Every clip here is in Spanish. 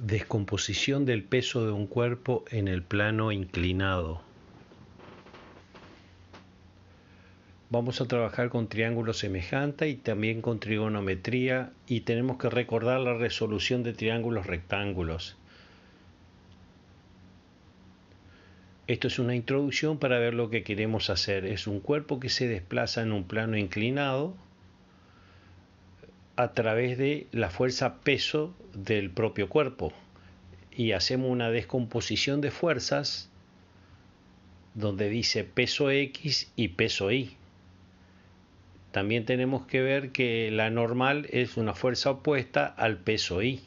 Descomposición del peso de un cuerpo en el plano inclinado. Vamos a trabajar con triángulos semejante y también con trigonometría y tenemos que recordar la resolución de triángulos rectángulos. Esto es una introducción para ver lo que queremos hacer. Es un cuerpo que se desplaza en un plano inclinado a través de la fuerza peso del propio cuerpo y hacemos una descomposición de fuerzas donde dice peso X y peso Y. También tenemos que ver que la normal es una fuerza opuesta al peso Y.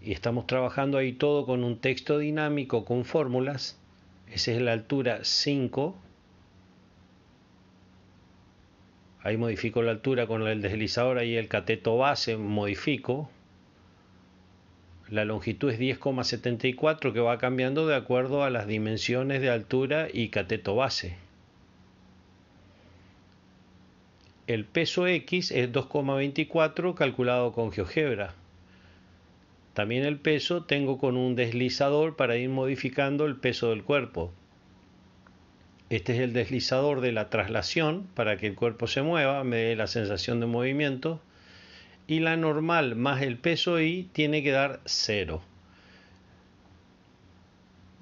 Y estamos trabajando ahí todo con un texto dinámico con fórmulas. Esa es la altura 5 ahí modifico la altura con el deslizador y el cateto base, modifico. La longitud es 10,74 que va cambiando de acuerdo a las dimensiones de altura y cateto base. El peso X es 2,24 calculado con GeoGebra. También el peso tengo con un deslizador para ir modificando el peso del cuerpo. Este es el deslizador de la traslación para que el cuerpo se mueva, me dé la sensación de movimiento. Y la normal más el peso I tiene que dar 0.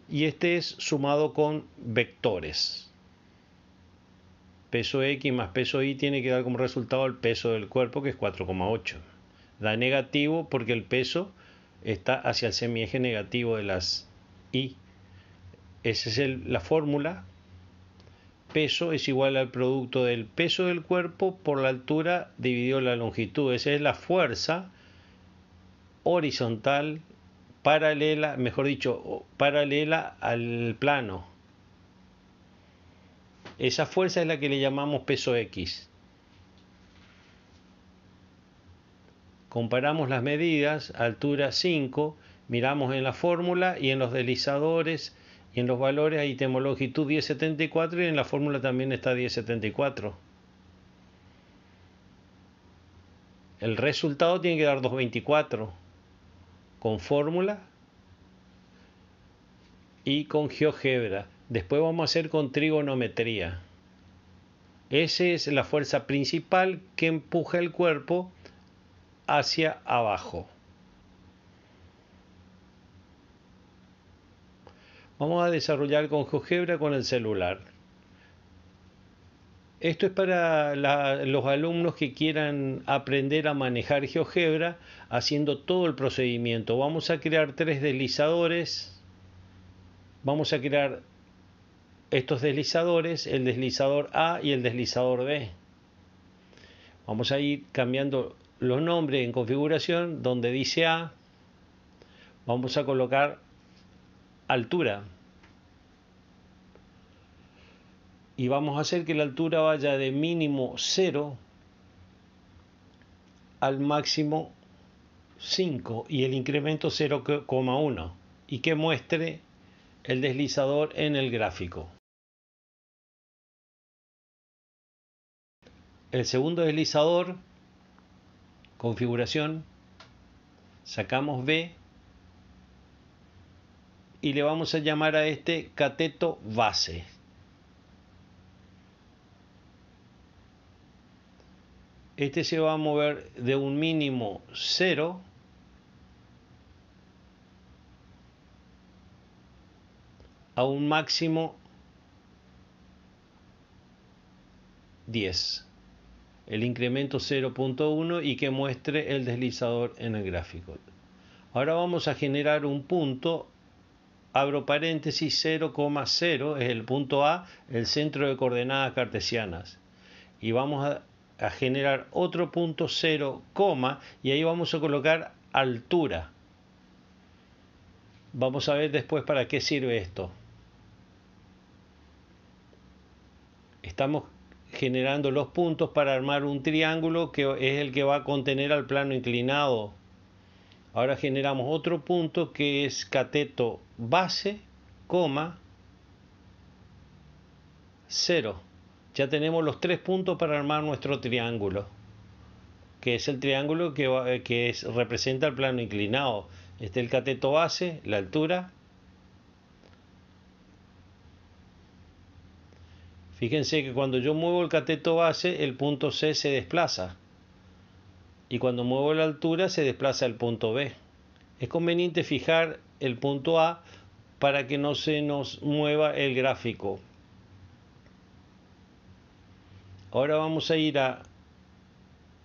Y este es sumado con vectores. Peso X más peso Y tiene que dar como resultado el peso del cuerpo, que es 4,8. Da negativo porque el peso está hacia el semieje negativo de las Y. Esa es la fórmula peso es igual al producto del peso del cuerpo por la altura dividido la longitud. Esa es la fuerza horizontal paralela, mejor dicho, paralela al plano. Esa fuerza es la que le llamamos peso X. Comparamos las medidas, altura 5, miramos en la fórmula y en los deslizadores y en los valores ahí tenemos longitud 1074 y en la fórmula también está 1074. El resultado tiene que dar 224 con fórmula y con GeoGebra. Después vamos a hacer con trigonometría. Esa es la fuerza principal que empuja el cuerpo hacia abajo. Vamos a desarrollar con GeoGebra con el celular. Esto es para los alumnos que quieran aprender a manejar GeoGebra haciendo todo el procedimiento. Vamos a crear tres deslizadores. Vamos a crear estos deslizadores, el deslizador A y el deslizador B. Vamos a ir cambiando los nombres en configuración donde dice A. Vamos a colocar altura. Y vamos a hacer que la altura vaya de mínimo 0 al máximo 5 y el incremento 0,1 y que muestre el deslizador en el gráfico. El segundo deslizador, configuración, sacamos B y le vamos a llamar a este cateto base. Este se va a mover de un mínimo 0 a un máximo 10. El incremento 0.1 y que muestre el deslizador en el gráfico. Ahora vamos a generar un punto abro paréntesis 0,0 es el punto A, el centro de coordenadas cartesianas. Y vamos a, generar otro punto 0, y ahí vamos a colocar altura. Vamos a ver después para qué sirve esto. Estamos generando los puntos para armar un triángulo que es el que va a contener al plano inclinado Ahora generamos otro punto que es cateto base, coma, 0. Ya tenemos los tres puntos para armar nuestro triángulo, que es el triángulo que, eh, representa el plano inclinado. Este es el cateto base, la altura. Fíjense que cuando yo muevo el cateto base, el punto C se desplaza y cuando muevo la altura se desplaza el punto B. Es conveniente fijar el punto A para que no se nos mueva el gráfico. Ahora vamos a ir a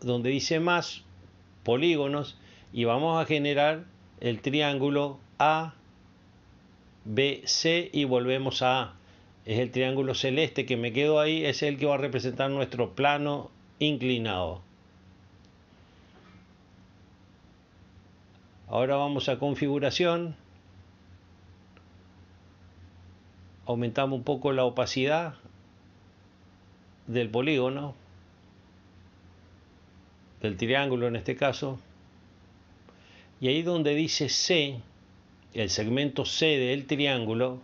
donde dice más polígonos y vamos a generar el triángulo A, y volvemos a A. Es el triángulo celeste que me quedo ahí, es el que va a representar nuestro plano inclinado. Ahora vamos a configuración. Aumentamos un poco la opacidad del polígono, del triángulo en este caso. Y ahí donde dice C, el segmento C del triángulo,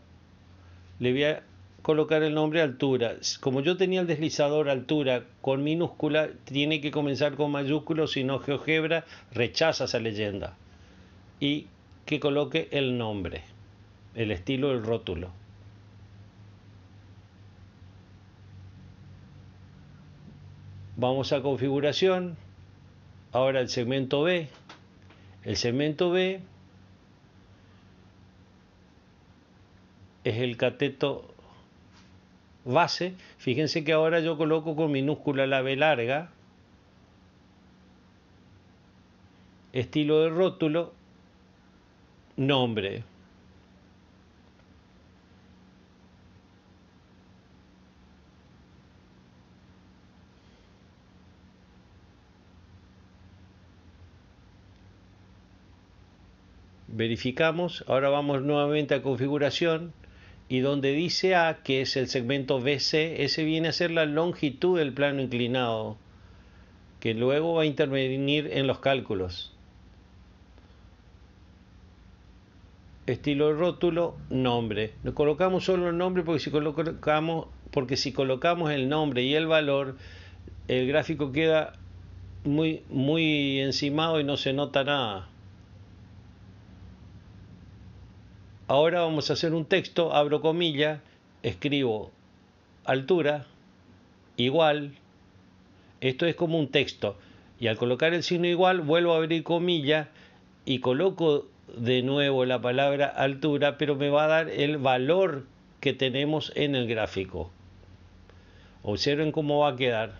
le voy a colocar el nombre altura. Como yo tenía el deslizador altura con minúscula, tiene que comenzar con mayúsculo, si no GeoGebra rechaza esa leyenda y que coloque el nombre, el estilo, del rótulo. Vamos a configuración, ahora el segmento B. El segmento B es el cateto base. Fíjense que ahora yo coloco con minúscula la B larga, estilo de rótulo nombre. verificamos, ahora vamos nuevamente a configuración y donde dice A, que es el segmento BC, ese viene a ser la longitud del plano inclinado, que luego va a intervenir en los cálculos. estilo rótulo, nombre. nos colocamos solo el nombre porque si colocamos, porque si colocamos el nombre y el valor, el gráfico queda muy, muy encimado y no se nota nada. Ahora vamos a hacer un texto, abro comillas, escribo altura, igual. Esto es como un texto. Y al colocar el signo igual, vuelvo a abrir comillas y coloco de nuevo la palabra altura, pero me va a dar el valor que tenemos en el gráfico. Observen cómo va a quedar.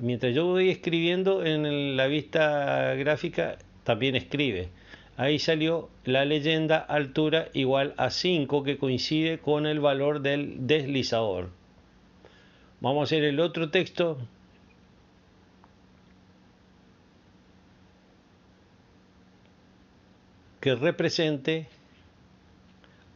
Mientras yo voy escribiendo en la vista gráfica, también escribe. Ahí salió la leyenda altura igual a 5 que coincide con el valor del deslizador. Vamos a hacer el otro texto que represente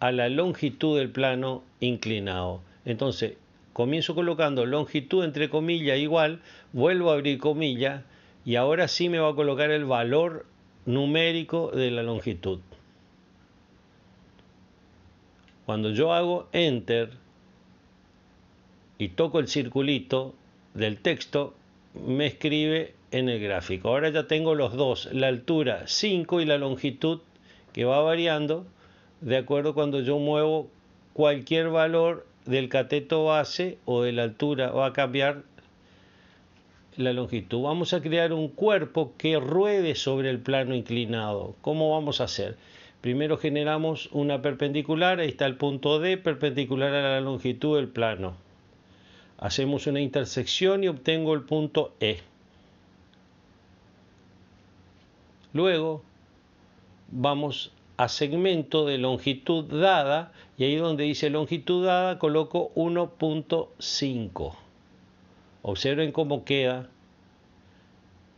a la longitud del plano inclinado. Entonces, comienzo colocando longitud entre comillas igual, vuelvo a abrir comillas y ahora sí me va a colocar el valor numérico de la longitud. Cuando yo hago enter y toco el circulito del texto, me escribe en el gráfico. Ahora ya tengo los dos, la altura 5 y la longitud que va variando de acuerdo cuando yo muevo cualquier valor del cateto base o de la altura va a cambiar la longitud. Vamos a crear un cuerpo que ruede sobre el plano inclinado. ¿Cómo vamos a hacer? Primero generamos una perpendicular, ahí está el punto D perpendicular a la longitud del plano. Hacemos una intersección y obtengo el punto E. Luego vamos a segmento de longitud dada y ahí donde dice longitud dada coloco 1.5. Observen cómo queda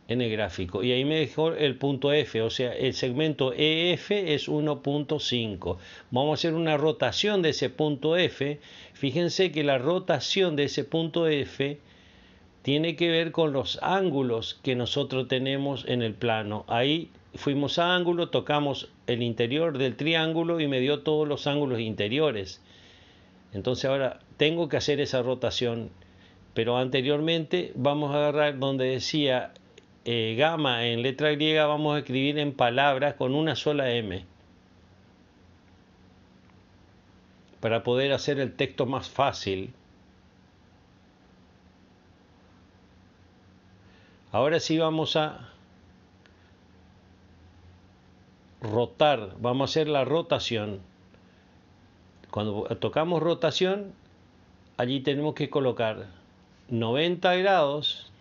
en el gráfico. Y ahí me dejó el punto F, o sea, el segmento EF es 1.5. Vamos a hacer una rotación de ese punto F. Fíjense que la rotación de ese punto F tiene que ver con los ángulos que nosotros tenemos en el plano. Ahí fuimos a ángulo, tocamos el interior del triángulo y me dio todos los ángulos interiores. Entonces ahora tengo que hacer esa rotación, pero anteriormente vamos a agarrar donde decía eh, gamma en letra griega, vamos a escribir en palabras con una sola M. Para poder hacer el texto más fácil. Ahora sí vamos a rotar, vamos a hacer la rotación. Cuando tocamos rotación, allí tenemos que colocar 90 grados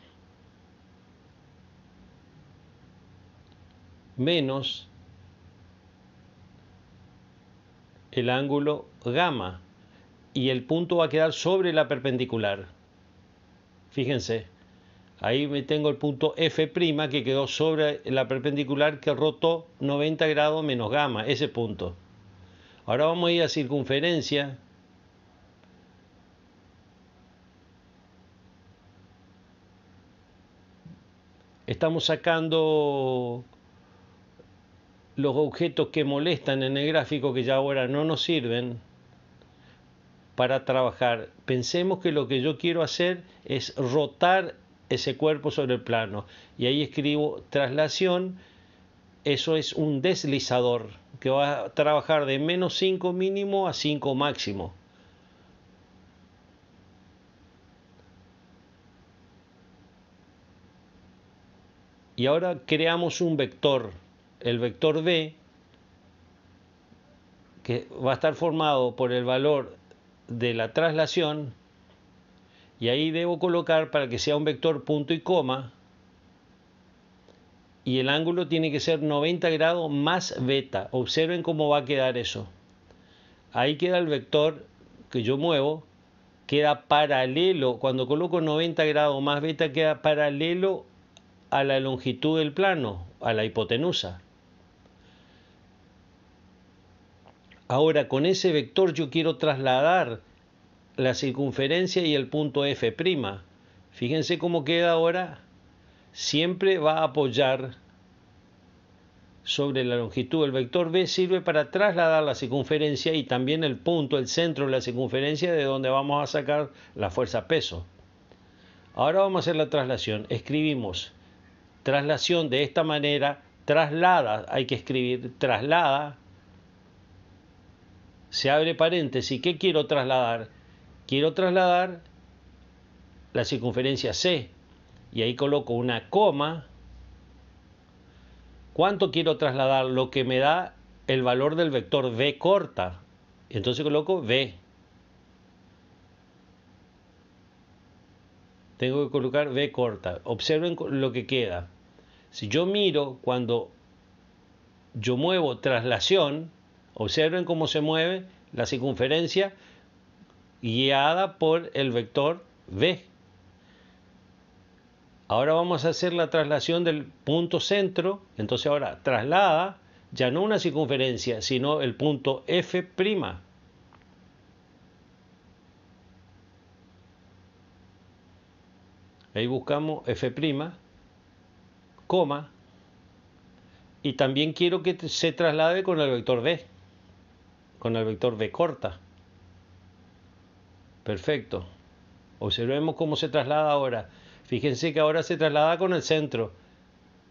menos el ángulo gamma y el punto va a quedar sobre la perpendicular. Fíjense. Ahí me tengo el punto F' que quedó sobre la perpendicular que rotó 90 grados menos gamma, ese punto. Ahora vamos a ir a circunferencia. Estamos sacando los objetos que molestan en el gráfico que ya ahora no nos sirven para trabajar. Pensemos que lo que yo quiero hacer es rotar ese cuerpo sobre el plano. Y ahí escribo traslación, eso es un deslizador que va a trabajar de menos 5 mínimo a 5 máximo. Y ahora creamos un vector, el vector B, que va a estar formado por el valor de la traslación y ahí debo colocar para que sea un vector punto y coma. Y el ángulo tiene que ser 90 grados más beta. Observen cómo va a quedar eso. Ahí queda el vector que yo muevo. Queda paralelo. Cuando coloco 90 grados más beta queda paralelo a la longitud del plano, a la hipotenusa. Ahora, con ese vector yo quiero trasladar la circunferencia y el punto F'. Fíjense cómo queda ahora. Siempre va a apoyar sobre la longitud. El vector B sirve para trasladar la circunferencia y también el punto, el centro de la circunferencia de donde vamos a sacar la fuerza peso. Ahora vamos a hacer la traslación. Escribimos traslación de esta manera, traslada, hay que escribir traslada, se abre paréntesis, ¿qué quiero trasladar? quiero trasladar la circunferencia C y ahí coloco una coma. ¿Cuánto quiero trasladar? Lo que me da el valor del vector V corta. Entonces coloco B. Tengo que colocar V corta. Observen lo que queda. Si yo miro cuando yo muevo traslación, observen cómo se mueve la circunferencia guiada por el vector B. Ahora vamos a hacer la traslación del punto centro, entonces ahora traslada ya no una circunferencia, sino el punto F'. Ahí buscamos F', coma, y también quiero que se traslade con el vector B, con el vector B corta. Perfecto. Observemos cómo se traslada ahora. Fíjense que ahora se traslada con el centro.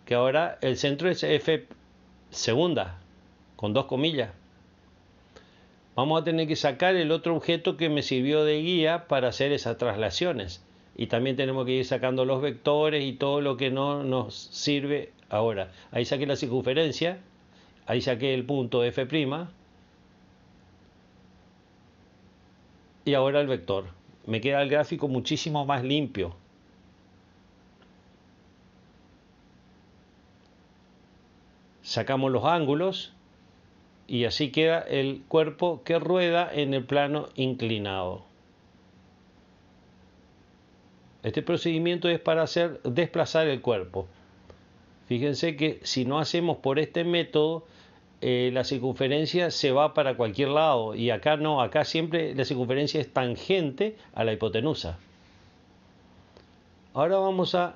Que ahora el centro es F segunda, con dos comillas. Vamos a tener que sacar el otro objeto que me sirvió de guía para hacer esas traslaciones. Y también tenemos que ir sacando los vectores y todo lo que no nos sirve ahora. Ahí saqué la circunferencia, ahí saqué el punto F', y ahora el vector. Me queda el gráfico muchísimo más limpio. Sacamos los ángulos y así queda el cuerpo que rueda en el plano inclinado. Este procedimiento es para hacer desplazar el cuerpo. Fíjense que si no hacemos por este método, eh, la circunferencia se va para cualquier lado y acá no, acá siempre la circunferencia es tangente a la hipotenusa. Ahora vamos a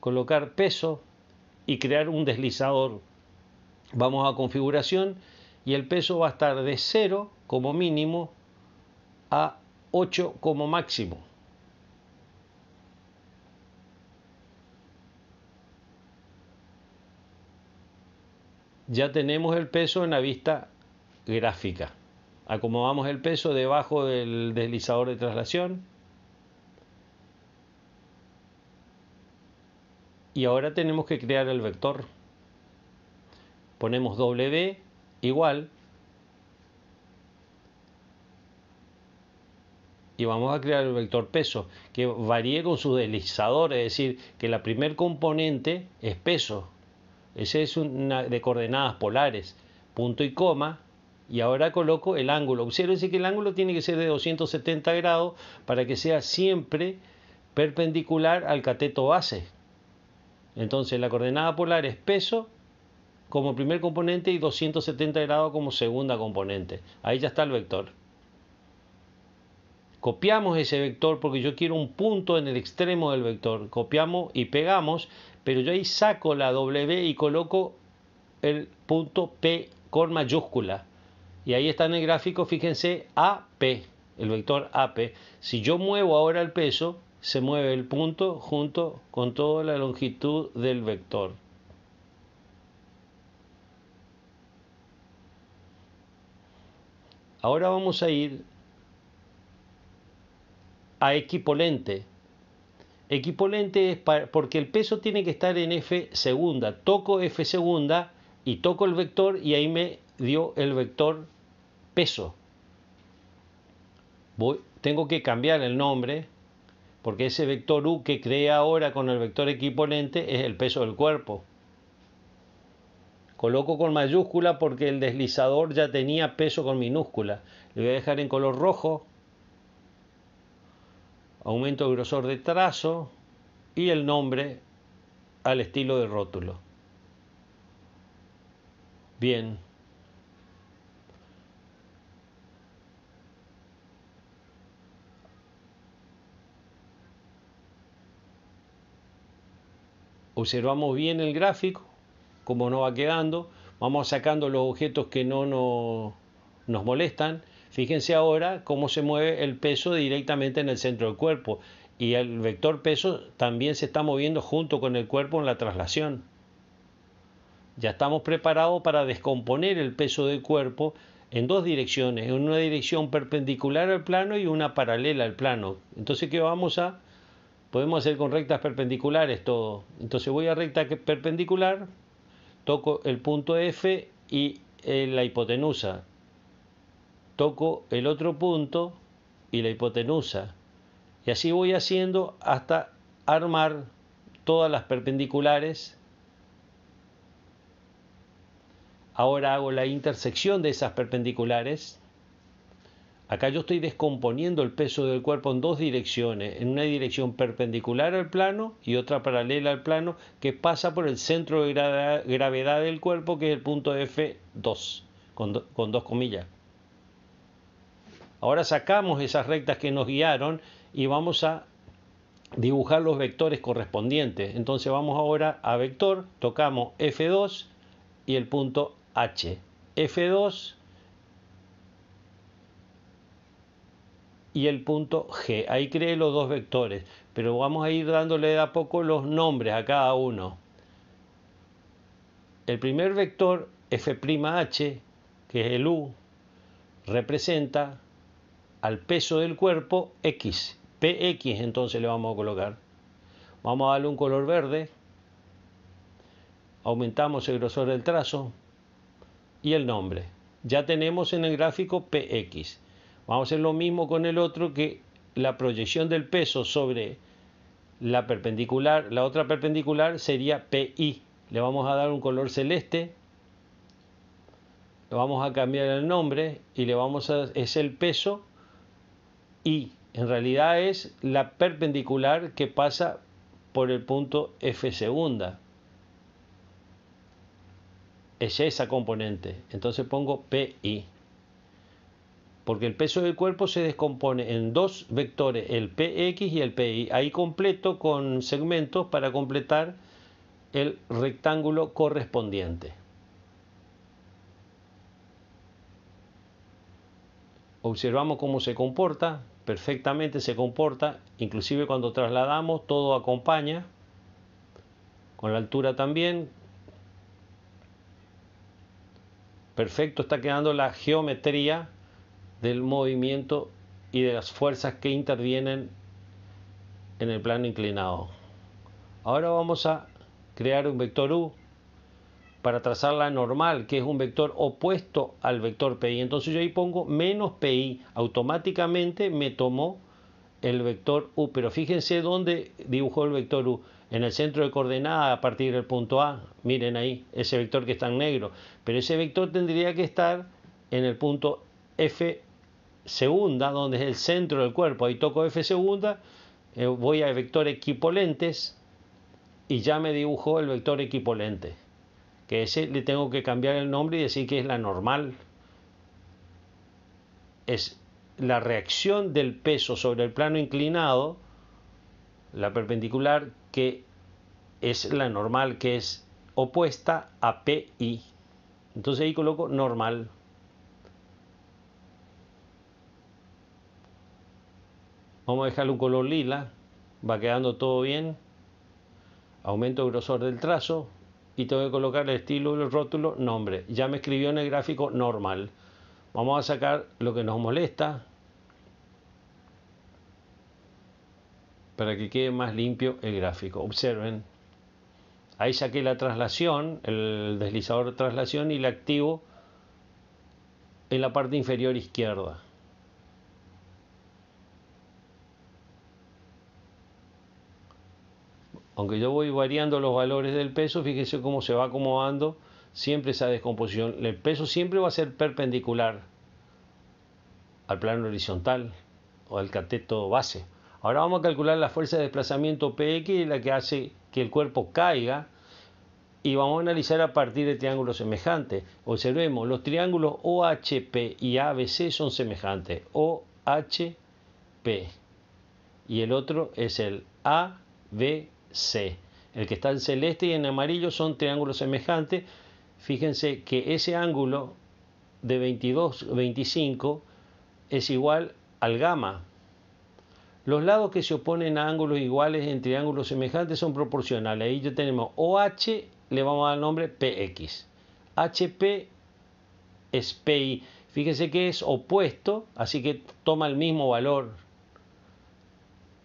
colocar peso y crear un deslizador. Vamos a configuración y el peso va a estar de 0 como mínimo a 8 como máximo. ya tenemos el peso en la vista gráfica. Acomodamos el peso debajo del deslizador de traslación. Y ahora tenemos que crear el vector. Ponemos W igual. Y vamos a crear el vector peso, que varíe con su deslizador, es decir, que la primer componente es peso, ese es una de coordenadas polares, punto y coma, y ahora coloco el ángulo. Obsérvense que el ángulo tiene que ser de 270 grados para que sea siempre perpendicular al cateto base. Entonces la coordenada polar es peso como primer componente y 270 grados como segunda componente. Ahí ya está el vector copiamos ese vector porque yo quiero un punto en el extremo del vector, copiamos y pegamos, pero yo ahí saco la W y coloco el punto P con mayúscula. Y ahí está en el gráfico, fíjense, AP, el vector AP. Si yo muevo ahora el peso, se mueve el punto junto con toda la longitud del vector. Ahora vamos a ir a equipolente. Equipolente es porque el peso tiene que estar en F segunda. Toco F segunda y toco el vector y ahí me dio el vector peso. Voy, tengo que cambiar el nombre porque ese vector U que creé ahora con el vector equipolente es el peso del cuerpo. Coloco con mayúscula porque el deslizador ya tenía peso con minúscula. Le voy a dejar en color rojo aumento de grosor de trazo y el nombre al estilo de rótulo. Bien. Observamos bien el gráfico, como nos va quedando. Vamos sacando los objetos que no nos, nos molestan Fíjense ahora cómo se mueve el peso directamente en el centro del cuerpo y el vector peso también se está moviendo junto con el cuerpo en la traslación. Ya estamos preparados para descomponer el peso del cuerpo en dos direcciones, en una dirección perpendicular al plano y una paralela al plano. Entonces, ¿qué vamos a? Podemos hacer con rectas perpendiculares todo. Entonces voy a recta perpendicular, toco el punto F y eh, la hipotenusa toco el otro punto y la hipotenusa. Y así voy haciendo hasta armar todas las perpendiculares. Ahora hago la intersección de esas perpendiculares. Acá yo estoy descomponiendo el peso del cuerpo en dos direcciones, en una dirección perpendicular al plano y otra paralela al plano que pasa por el centro de gravedad del cuerpo que es el punto F2, con, con dos comillas. Ahora sacamos esas rectas que nos guiaron y vamos a dibujar los vectores correspondientes. Entonces vamos ahora a vector, tocamos F2 y el punto H. F2 y el punto G. Ahí creé los dos vectores, pero vamos a ir dándole de a poco los nombres a cada uno. El primer vector, F'H, que es el U, representa al peso del cuerpo X. PX entonces le vamos a colocar. Vamos a darle un color verde. Aumentamos el grosor del trazo y el nombre. Ya tenemos en el gráfico PX. Vamos a hacer lo mismo con el otro que la proyección del peso sobre la perpendicular, la otra perpendicular sería PI. Le vamos a dar un color celeste. Le vamos a cambiar el nombre y le vamos a es el peso y En realidad es la perpendicular que pasa por el punto F segunda. Es esa componente. Entonces pongo PI. Porque el peso del cuerpo se descompone en dos vectores, el PX y el PI. Ahí completo con segmentos para completar el rectángulo correspondiente. Observamos cómo se comporta, perfectamente se comporta, inclusive cuando trasladamos, todo acompaña, con la altura también. Perfecto está quedando la geometría del movimiento y de las fuerzas que intervienen en el plano inclinado. Ahora vamos a crear un vector U para trazar la normal, que es un vector opuesto al vector pi. Entonces yo ahí pongo menos pi, automáticamente me tomó el vector u, pero fíjense dónde dibujó el vector u, en el centro de coordenada a partir del punto A, miren ahí, ese vector que está en negro, pero ese vector tendría que estar en el punto F segunda, donde es el centro del cuerpo, ahí toco F segunda, eh, voy al vector equipolentes y ya me dibujó el vector equipolente que ese le tengo que cambiar el nombre y decir que es la normal. Es la reacción del peso sobre el plano inclinado, la perpendicular, que es la normal, que es opuesta a PI. Entonces ahí coloco normal. Vamos a dejarle un color lila, va quedando todo bien. Aumento grosor del trazo, y tengo que colocar el estilo el rótulo nombre. Ya me escribió en el gráfico normal. Vamos a sacar lo que nos molesta para que quede más limpio el gráfico. Observen, ahí saqué la traslación, el deslizador de traslación y la activo en la parte inferior izquierda. Aunque yo voy variando los valores del peso, fíjese cómo se va acomodando siempre esa descomposición. El peso siempre va a ser perpendicular al plano horizontal o al cateto base. Ahora vamos a calcular la fuerza de desplazamiento PX, la que hace que el cuerpo caiga, y vamos a analizar a partir de triángulos semejantes. Observemos, los triángulos OHP y ABC son semejantes. OHP. Y el otro es el ABC. C. El que está en celeste y en amarillo son triángulos semejantes. Fíjense que ese ángulo de 22, 25 es igual al gamma. Los lados que se oponen a ángulos iguales en triángulos semejantes son proporcionales. Ahí ya tenemos OH, le vamos a dar el nombre PX. HP es PI. Fíjense que es opuesto, así que toma el mismo valor.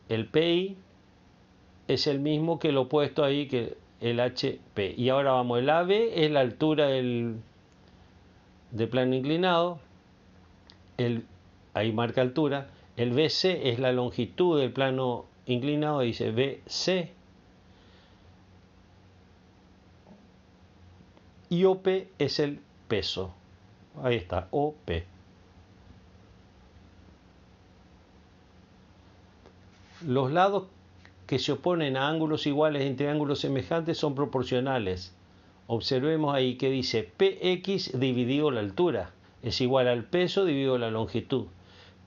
El PI es el mismo que lo puesto ahí, que el HP. Y ahora vamos, el AB es la altura del, de plano inclinado, el, ahí marca altura, el BC es la longitud del plano inclinado, dice BC, y OP es el peso, ahí está, OP. Los lados que se oponen a ángulos iguales entre ángulos semejantes son proporcionales. Observemos ahí que dice px dividido la altura es igual al peso dividido la longitud.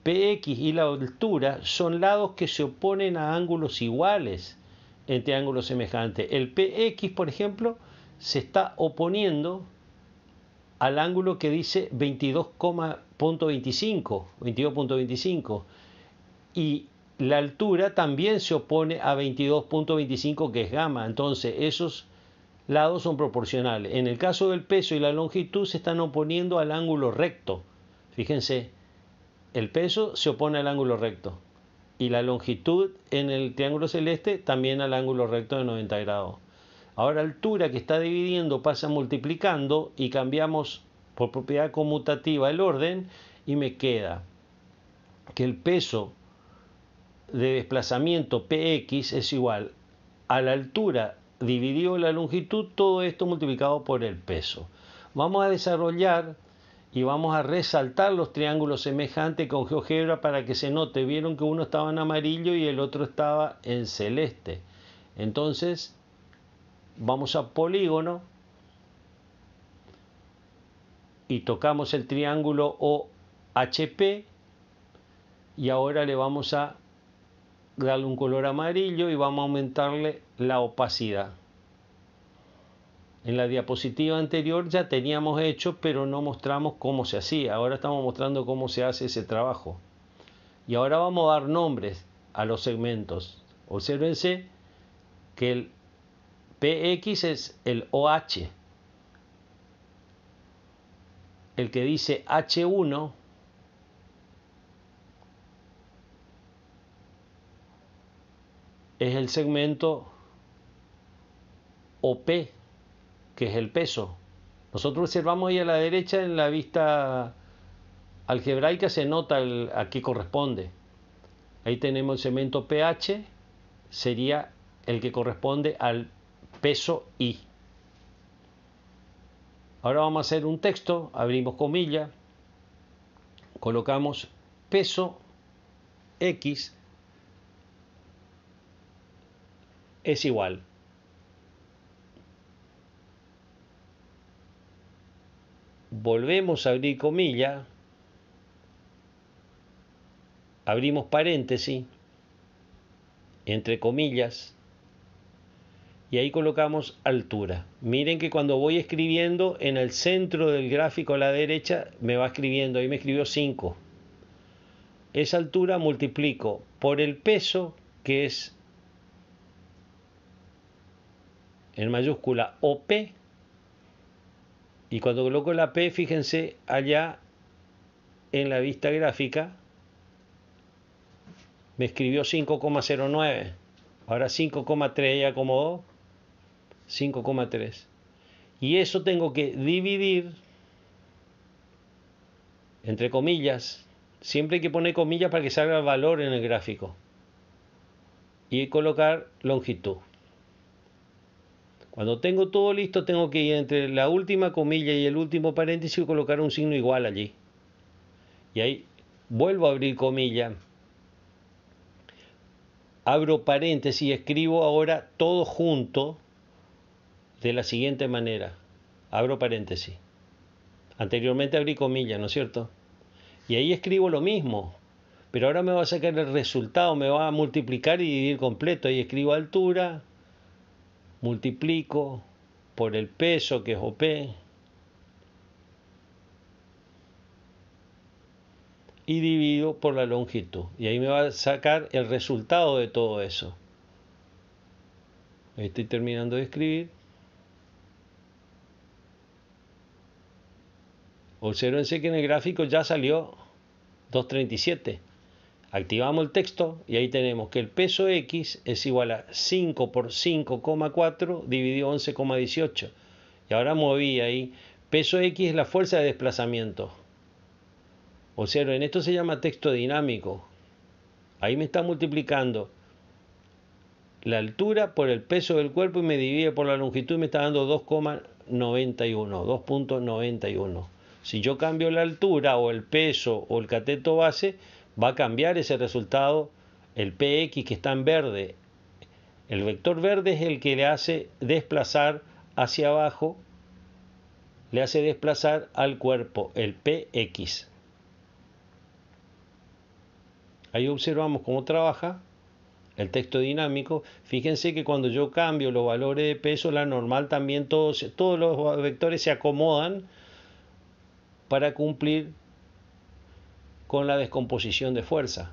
px y la altura son lados que se oponen a ángulos iguales entre ángulos semejantes. El px, por ejemplo, se está oponiendo al ángulo que dice 22,25, 22.25 y la altura también se opone a 22.25 que es gamma, entonces esos lados son proporcionales. En el caso del peso y la longitud se están oponiendo al ángulo recto. Fíjense, el peso se opone al ángulo recto y la longitud en el triángulo celeste también al ángulo recto de 90 grados. Ahora altura que está dividiendo pasa multiplicando y cambiamos por propiedad conmutativa el orden y me queda que el peso de desplazamiento px es igual a la altura dividido la longitud, todo esto multiplicado por el peso. Vamos a desarrollar y vamos a resaltar los triángulos semejantes con GeoGebra para que se note. Vieron que uno estaba en amarillo y el otro estaba en celeste. Entonces, vamos a polígono y tocamos el triángulo OHP y ahora le vamos a darle un color amarillo y vamos a aumentarle la opacidad. En la diapositiva anterior ya teníamos hecho, pero no mostramos cómo se hacía. Ahora estamos mostrando cómo se hace ese trabajo. Y ahora vamos a dar nombres a los segmentos. Obsérvense que el PX es el OH. El que dice H1 es el segmento OP, que es el peso. Nosotros observamos ahí a la derecha en la vista algebraica se nota el, a qué corresponde. Ahí tenemos el segmento pH, sería el que corresponde al peso I. Ahora vamos a hacer un texto, abrimos comillas colocamos peso X es igual. Volvemos a abrir comilla Abrimos paréntesis, entre comillas, y ahí colocamos altura. Miren que cuando voy escribiendo en el centro del gráfico a la derecha me va escribiendo, ahí me escribió 5. Esa altura multiplico por el peso que es en mayúscula OP. Y cuando coloco la P, fíjense allá en la vista gráfica, me escribió 5,09. Ahora 5,3 ya como 5,3. Y eso tengo que dividir, entre comillas, siempre hay que poner comillas para que salga el valor en el gráfico. Y colocar longitud. Cuando tengo todo listo, tengo que ir entre la última comilla y el último paréntesis y colocar un signo igual allí. Y ahí vuelvo a abrir comilla. Abro paréntesis y escribo ahora todo junto de la siguiente manera. Abro paréntesis. Anteriormente abrí comilla, ¿no es cierto? Y ahí escribo lo mismo, pero ahora me va a sacar el resultado, me va a multiplicar y dividir completo. Ahí escribo altura, multiplico por el peso que es OP y divido por la longitud. Y ahí me va a sacar el resultado de todo eso. estoy terminando de escribir. Observense que en el gráfico ya salió 237. Activamos el texto y ahí tenemos que el peso X es igual a 5 por 5,4 dividido 11,18. Y ahora moví ahí. Peso X es la fuerza de desplazamiento. o sea, en esto se llama texto dinámico. Ahí me está multiplicando la altura por el peso del cuerpo y me divide por la longitud y me está dando 2,91, 2.91. Si yo cambio la altura o el peso o el cateto base, va a cambiar ese resultado el PX que está en verde. El vector verde es el que le hace desplazar hacia abajo, le hace desplazar al cuerpo, el PX. Ahí observamos cómo trabaja el texto dinámico. Fíjense que cuando yo cambio los valores de peso, la normal también todos, todos los vectores se acomodan para cumplir con la descomposición de fuerza.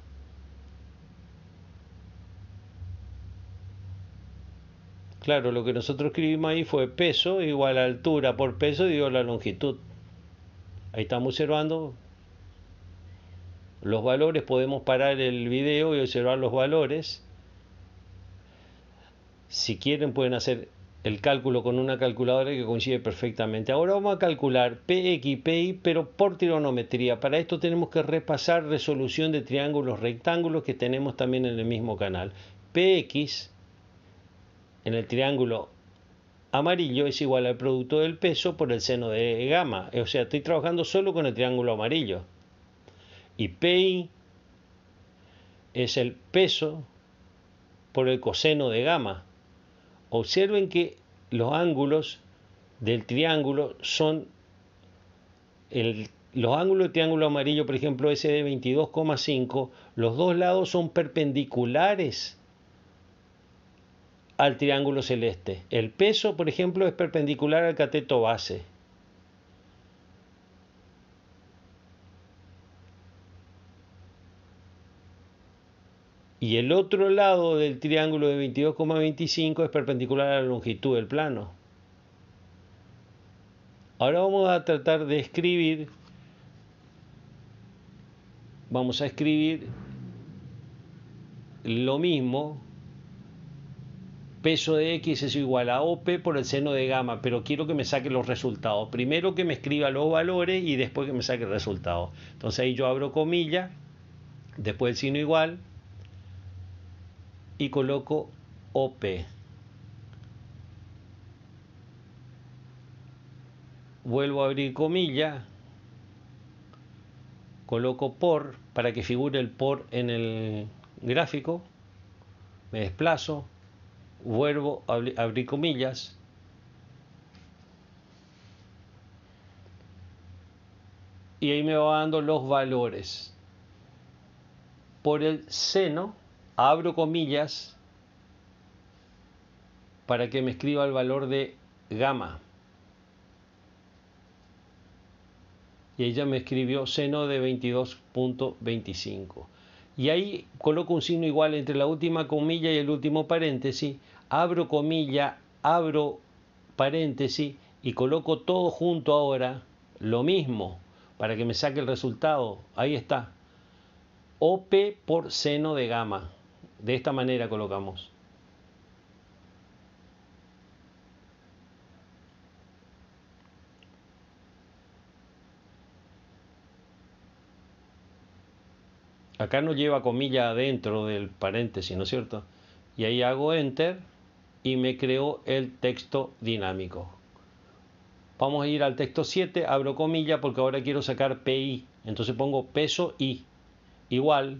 Claro, lo que nosotros escribimos ahí fue peso igual a altura por peso dio la longitud. Ahí estamos observando los valores, podemos parar el video y observar los valores. Si quieren pueden hacer el cálculo con una calculadora que coincide perfectamente. Ahora vamos a calcular PX y pi pero por trigonometría. Para esto tenemos que repasar resolución de triángulos rectángulos que tenemos también en el mismo canal. PX en el triángulo amarillo es igual al producto del peso por el seno de gamma. O sea, estoy trabajando solo con el triángulo amarillo. Y PI es el peso por el coseno de gamma. Observen que los ángulos del triángulo son el, los ángulos del triángulo amarillo, por ejemplo, ese de 22,5, los dos lados son perpendiculares al triángulo celeste. El peso, por ejemplo, es perpendicular al cateto base. Y el otro lado del triángulo de 22,25 es perpendicular a la longitud del plano. Ahora vamos a tratar de escribir, vamos a escribir lo mismo, peso de X es igual a OP por el seno de gamma, pero quiero que me saque los resultados. Primero que me escriba los valores y después que me saque el resultado. Entonces ahí yo abro comillas, después el signo igual, y coloco OP. Vuelvo a abrir comilla, coloco por para que figure el por en el gráfico, me desplazo, vuelvo a abrir comillas, y ahí me va dando los valores por el seno abro comillas para que me escriba el valor de gamma. Y ella me escribió seno de 22.25. Y ahí coloco un signo igual entre la última comilla y el último paréntesis, abro comilla, abro paréntesis y coloco todo junto ahora lo mismo para que me saque el resultado. Ahí está. OP por seno de gamma. De esta manera colocamos. Acá no lleva comilla adentro del paréntesis, ¿no es cierto? Y ahí hago enter y me creo el texto dinámico. Vamos a ir al texto 7, abro comilla porque ahora quiero sacar PI. Entonces pongo peso I. Igual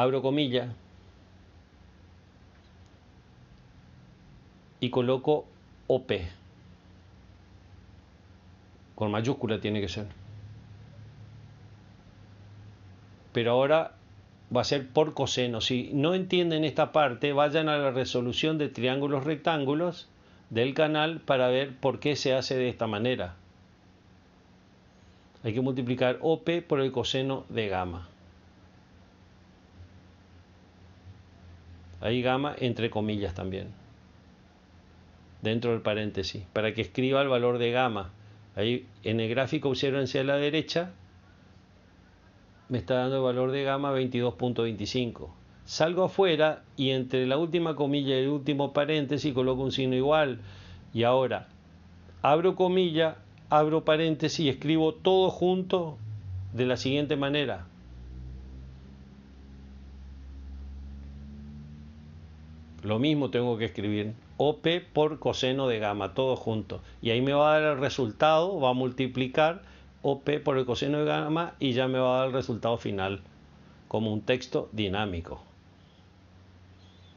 abro comillas, y coloco OP. Con mayúscula tiene que ser. Pero ahora va a ser por coseno. Si no entienden esta parte, vayan a la resolución de triángulos rectángulos del canal para ver por qué se hace de esta manera. Hay que multiplicar OP por el coseno de gamma. Ahí gamma entre comillas también. Dentro del paréntesis. Para que escriba el valor de gamma. Ahí en el gráfico, observense a la derecha. Me está dando el valor de gamma 22.25. Salgo afuera y entre la última comilla y el último paréntesis coloco un signo igual. Y ahora abro comilla, abro paréntesis y escribo todo junto de la siguiente manera. Lo mismo tengo que escribir OP por coseno de gamma, todo junto. Y ahí me va a dar el resultado, va a multiplicar OP por el coseno de gamma y ya me va a dar el resultado final, como un texto dinámico.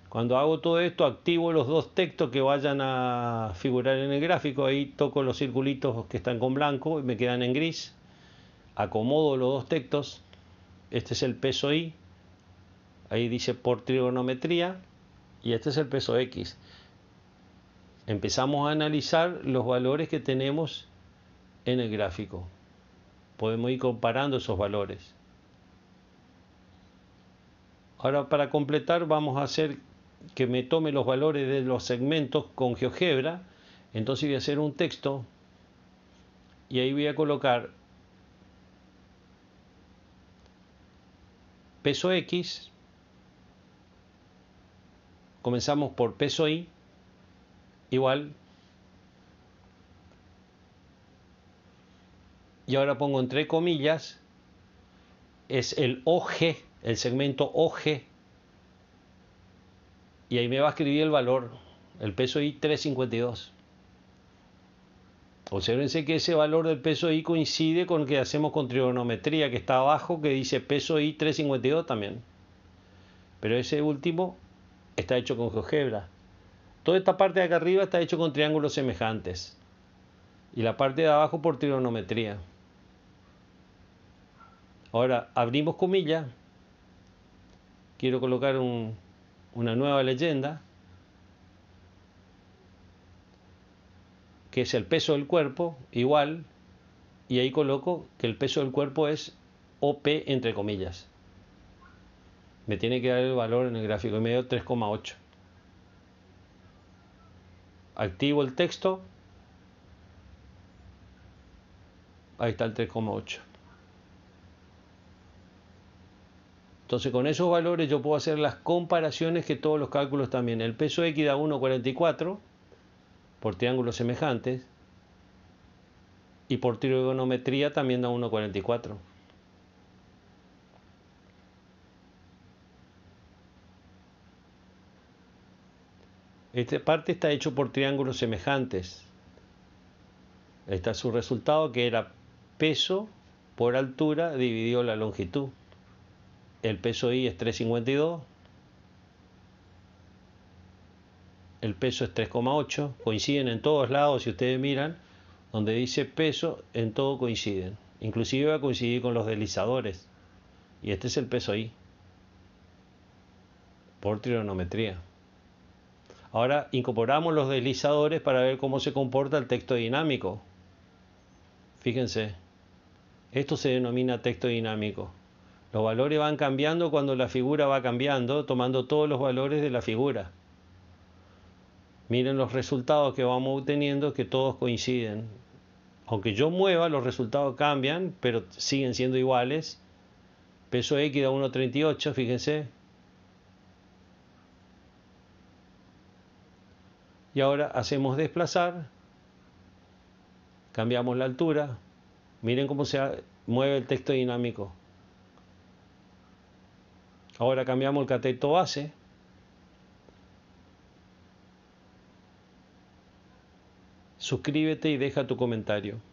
Cuando hago todo esto, activo los dos textos que vayan a figurar en el gráfico. Ahí toco los circulitos que están con blanco y me quedan en gris. Acomodo los dos textos. Este es el peso I. Ahí dice por trigonometría y este es el peso X. Empezamos a analizar los valores que tenemos en el gráfico. Podemos ir comparando esos valores. Ahora para completar vamos a hacer que me tome los valores de los segmentos con GeoGebra. Entonces voy a hacer un texto y ahí voy a colocar peso X Comenzamos por peso i igual. Y ahora pongo entre comillas, es el OG, el segmento OG. Y ahí me va a escribir el valor, el peso y 352. Observense que ese valor del peso I coincide con el que hacemos con trigonometría, que está abajo, que dice peso I 352 también. Pero ese último está hecho con GeoGebra. Toda esta parte de acá arriba está hecho con triángulos semejantes. Y la parte de abajo por trigonometría. Ahora abrimos comillas. Quiero colocar una nueva leyenda. Que es el peso del cuerpo, igual. Y ahí coloco que el peso del cuerpo es OP entre comillas me tiene que dar el valor en el gráfico y me dio 3,8. Activo el texto. Ahí está el 3,8. Entonces con esos valores yo puedo hacer las comparaciones que todos los cálculos también. El peso X da 1,44 por triángulos semejantes y por trigonometría también da 1,44. Esta parte está hecho por triángulos semejantes. Ahí está su resultado que era peso por altura dividido la longitud. El peso I es 352. El peso es 3,8. Coinciden en todos lados, si ustedes miran, donde dice peso, en todo coinciden. Inclusive va a coincidir con los deslizadores. Y este es el peso I. Por trigonometría. Ahora incorporamos los deslizadores para ver cómo se comporta el texto dinámico. Fíjense, esto se denomina texto dinámico. Los valores van cambiando cuando la figura va cambiando, tomando todos los valores de la figura. Miren los resultados que vamos obteniendo que todos coinciden. Aunque yo mueva, los resultados cambian, pero siguen siendo iguales. Peso X da 1,38, fíjense, Y ahora hacemos desplazar, cambiamos la altura. Miren cómo se mueve el texto dinámico. Ahora cambiamos el cateto base. Suscríbete y deja tu comentario.